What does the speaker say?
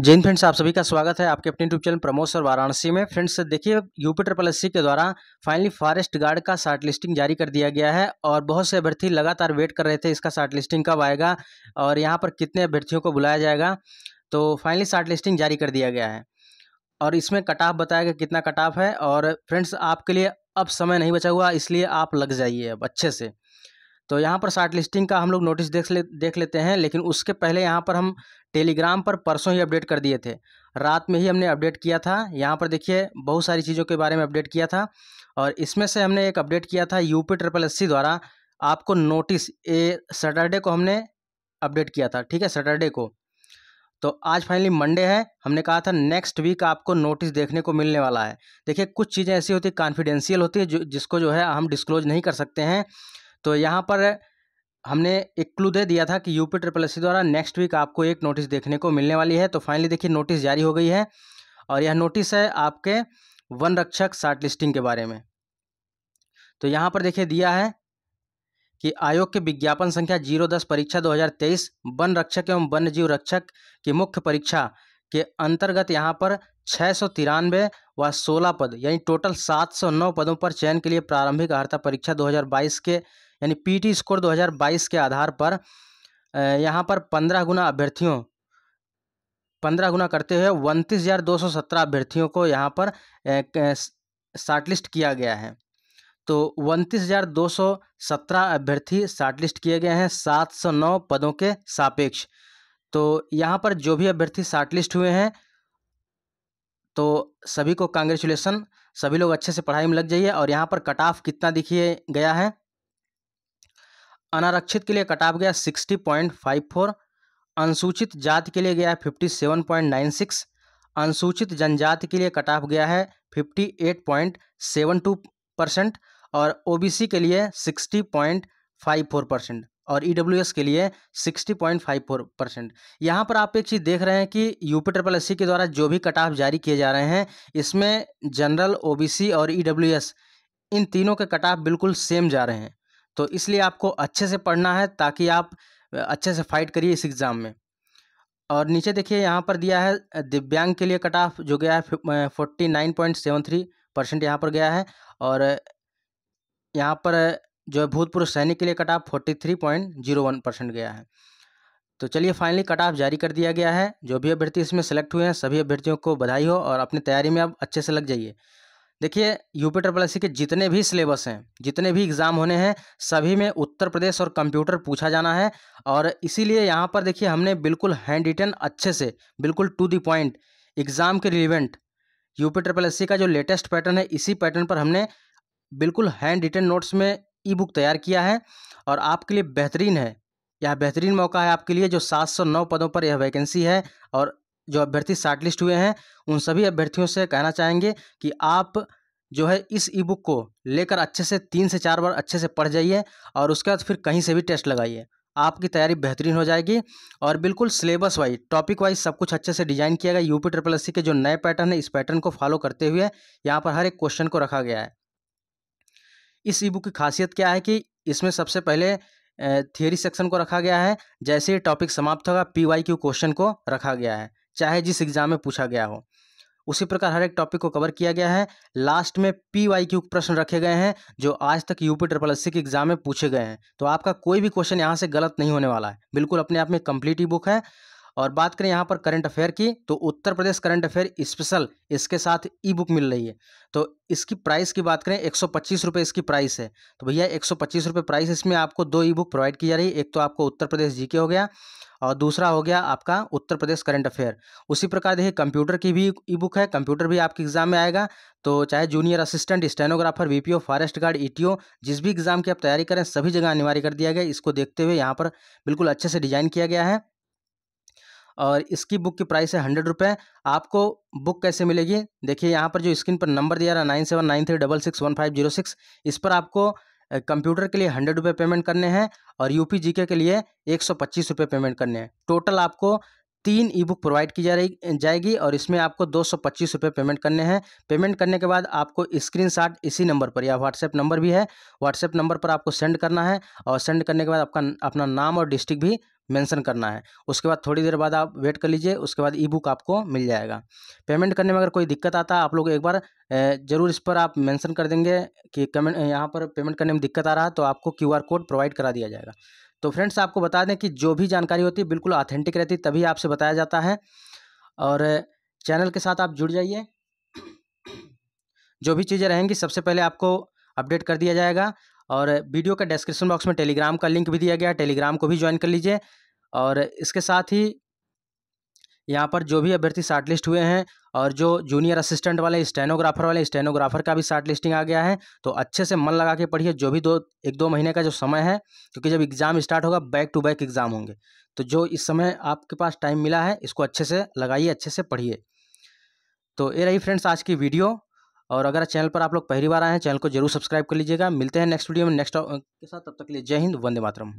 Jain friends आप सभी का स्वागत है आपके अपने YouTube channel Pramod sir Varanasi में फ्रेंड्स देखिए यूपी ट्रिपल एस के द्वारा फाइनली फॉरेस्ट गार्ड का शार्ट लिस्टिंग जारी कर दिया गया है और बहुत से अभ्यर्थी लगातार वेट कर रहे थे इसका शार्ट लिस्टिंग कब आएगा और यहाँ पर कितने अभ्यर्थियों को बुलाया जाएगा तो फाइनली शार्ट लिस्टिंग जारी कर दिया गया है और इसमें कट ऑफ बताया गया कितना कट ऑफ है और फ्रेंड्स आपके लिए अब समय नहीं बचा हुआ इसलिए आप लग जाइए अब अच्छे से तो यहाँ पर शार्ट लिस्टिंग का हम लोग नोटिस देख ले देख लेते हैं लेकिन उसके पहले यहाँ पर हम टेलीग्राम पर परसों ही अपडेट कर दिए थे रात में ही हमने अपडेट किया था यहाँ पर देखिए बहुत सारी चीज़ों के बारे में अपडेट किया था और इसमें से हमने एक अपडेट किया था यूपी ट्रिपल एस द्वारा आपको नोटिस ए सैटरडे को हमने अपडेट किया था ठीक है सैटरडे को तो आज फाइनली मंडे है हमने कहा था नेक्स्ट वीक आपको नोटिस देखने को मिलने वाला है देखिए कुछ चीज़ें ऐसी होती कॉन्फिडेंशियल होती है जो जिसको जो है हम डिस्क्लोज नहीं कर सकते हैं तो यहाँ पर हमने एक क्लू दे दिया था कि यूपी ट्रिपल एस द्वारा नेक्स्ट वीक आपको एक नोटिस देखने को मिलने वाली है तो फाइनली देखिए नोटिस जारी हो गई है और यह नोटिस है आपके वन रक्षक शार्ट लिस्टिंग के बारे में तो यहाँ पर देखिए दिया है कि आयोग के विज्ञापन संख्या जीरो दस परीक्षा 2023 वन रक्षक एवं वन्य जीव रक्षक की मुख्य परीक्षा के अंतर्गत यहाँ पर छः सौ तिरानवे व सोलह पद यानी टोटल सात सौ नौ पदों पर चयन के लिए प्रारंभिक अर्हता परीक्षा बाईस के यानी पीटी स्कोर 2022 के आधार पर यहाँ पर पंद्रह गुना अभ्यर्थियों पंद्रह गुना करते हुए उनतीस हज़ार दो सौ सत्रह अभ्यर्थियों को यहाँ पर शार्टलिस्ट किया गया है तो उनतीस हज़ार दो सौ सत्रह अभ्यर्थी शार्टलिस्ट किए गए हैं सात सौ नौ पदों के सापेक्ष तो यहाँ पर जो भी अभ्यर्थी शार्टलिस्ट हुए हैं तो सभी को कांग्रेचुलेसन सभी लोग अच्छे से पढ़ाई में लग जाइए और यहाँ पर कट ऑफ कितना दिखिए गया है अनारक्षित के लिए कट ऑफ गया सिक्सटी पॉइंट फाइव फोर अनुसूचित जाति के लिए गया fifty seven point nine six अनुसूचित जनजाति के लिए कट ऑफ गया है fifty eight point seven two percent और ओबीसी के लिए sixty point five four percent और ई के लिए 60.54 परसेंट यहाँ पर आप एक चीज़ देख रहे हैं कि यूपी ट्रिपल एस के द्वारा जो भी कट ऑफ जारी किए जा रहे हैं इसमें जनरल ओबीसी और ई इन तीनों के कट ऑफ बिल्कुल सेम जा रहे हैं तो इसलिए आपको अच्छे से पढ़ना है ताकि आप अच्छे से फाइट करिए इस एग्ज़ाम में और नीचे देखिए यहाँ पर दिया है दिव्यांग के लिए कट ऑफ जो गया है forty nine point seven three percent यहाँ पर गया है और यहाँ पर जो है भूतपूर्व सैनिक के लिए cut off forty three point zero one percent गया है तो चलिए फाइनली कट ऑफ जारी कर दिया गया है जो भी अभ्यर्थी इसमें सेलेक्ट हुए हैं सभी अभ्यर्थियों को बधाई हो और अपनी तैयारी में आप अच्छे से लग जाइए देखिए यूपी ट्रिपल सी के जितने भी सिलेबस हैं जितने भी एग्ज़ाम होने हैं सभी में उत्तर प्रदेश और कंप्यूटर पूछा जाना है और इसीलिए यहाँ पर देखिए हमने बिल्कुल हैंड रिटन अच्छे से बिल्कुल टू दी पॉइंट एग्ज़ाम के रिलीवेंट यूपी ट्रिपल सी का जो लेटेस्ट पैटर्न है इसी पैटर्न पर हमने बिल्कुल हैंड रिटन नोट्स में ई बुक तैयार किया है और आपके लिए बेहतरीन है यह बेहतरीन मौका है आपके लिए जो सात पदों पर यह वैकेंसी है और जो अभ्यर्थी शार्टलिस्ट हुए हैं उन सभी अभ्यर्थियों से कहना चाहेंगे कि आप जो है इस ई बुक को लेकर अच्छे से तीन से चार बार अच्छे से पढ़ जाइए और उसके बाद फिर कहीं से भी टेस्ट लगाइए आपकी तैयारी बेहतरीन हो जाएगी और बिल्कुल सिलेबस वाइज टॉपिक वाइज सब कुछ अच्छे से डिजाइन किया गया यूपी ट्रिपल एस के जो नए पैटर्न है इस पैटर्न को फॉलो करते हुए यहाँ पर हर एक क्वेश्चन को रखा गया है इस ई बुक की खासियत क्या है कि इसमें सबसे पहले थियोरी सेक्शन को रखा गया है जैसे ही टॉपिक समाप्त होगा पी वाई क्यू क्वेश्चन को रखा गया है चाहे जिस एग्जाम में पूछा गया हो उसी प्रकार हर एक टॉपिक को कवर किया गया है लास्ट में पी वाई क्यू प्रश्न रखे गए हैं जो आज तक यूपी ट्रिपल एस के एग्जाम में पूछे गए हैं तो आपका कोई भी क्वेश्चन यहाँ से गलत नहीं होने वाला है बिल्कुल अपने आप में कंप्लीट ही बुक है और बात करें यहाँ पर करंट अफेयर की तो Uttar Pradesh current affair special इसके साथ ई बुक मिल रही है तो इसकी प्राइस की बात करें एक सौ इसकी प्राइस है तो भैया एक सौ प्राइस इसमें आपको दो ई बुक प्रोवाइड की जा रही है एक तो आपको उत्तर प्रदेश जी हो गया और दूसरा हो गया आपका उत्तर प्रदेश करंट अफेयर उसी प्रकार देखिए कंप्यूटर की भी ई बुक है कंप्यूटर भी आपके एग्जाम में आएगा तो चाहे junior assistant stenographer VPO forest guard ETO जिस भी एग्जाम की आप तैयारी करें सभी जगह अनिवार्य कर दिया गया इसको देखते हुए यहाँ पर बिल्कुल अच्छे से डिजाइन किया गया है और इसकी बुक की प्राइस है हंड्रेड रुपये आपको बुक कैसे मिलेगी देखिए यहाँ पर जो स्क्रीन पर नंबर दिया रहा nine seven nine three double six one five zero six इस पर आपको कंप्यूटर के लिए हंड्रेड रुपये पेमेंट करने हैं और यूपी जीके के लिए एक सौ पच्चीस रुपये पेमेंट करने हैं टोटल आपको तीन ई बुक प्रोवाइड की जा रही जाएगी और इसमें आपको दो सौ पच्चीस रुपये पेमेंट करने हैं पेमेंट करने के बाद आपको स्क्रीनशॉट इसी नंबर पर या व्हाट्सएप नंबर भी है व्हाट्सएप नंबर पर आपको सेंड करना है और सेंड करने के बाद आपका अपना नाम और डिस्ट्रिक्ट भी मेंशन करना है उसके बाद थोड़ी देर बाद आप वेट कर लीजिए उसके बाद ई बुक आपको मिल जाएगा पेमेंट करने में अगर कोई दिक्कत आता है आप लोग एक बार ज़रूर इस पर आप मेंशन कर देंगे कि कमेंट यहाँ पर पेमेंट करने में दिक्कत आ रहा है तो आपको क्यूआर कोड प्रोवाइड करा दिया जाएगा तो फ्रेंड्स आपको बता दें कि जो भी जानकारी होती है बिल्कुल ऑथेंटिक रहती है तभी आपसे बताया जाता है और चैनल के साथ आप जुड़ जाइए जो भी चीज़ें रहेंगी सबसे पहले आपको अपडेट कर दिया जाएगा और वीडियो का डिस्क्रिप्शन बॉक्स में टेलीग्राम का लिंक भी दिया गया टेलीग्राम को भी ज्वाइन कर लीजिए और इसके साथ ही यहाँ पर जो भी अभ्यर्थी शार्ट लिस्ट हुए हैं और जो जूनियर असिस्टेंट वाले स्टेनोग्राफर वाले स्टेनोग्राफर का भी शार्ट लिस्टिंग आ गया है तो अच्छे से मन लगा के पढ़िए जो भी दो एक दो महीने का जो समय है क्योंकि जब एग्ज़ाम स्टार्ट होगा बैक टू बैक एग्ज़ाम होंगे तो जो इस समय आपके पास टाइम मिला है इसको अच्छे से लगाइए अच्छे से पढ़िए तो ये रही फ्रेंड्स आज की वीडियो और अगर चैनल पर आप लोग पहली बार आए हैं चैनल को जरूर सब्सक्राइब कर लीजिएगा मिलते हैं नेक्स्ट वीडियो में नेक्स्ट के साथ तब तक के लिए जय हिंद वंदे मातरम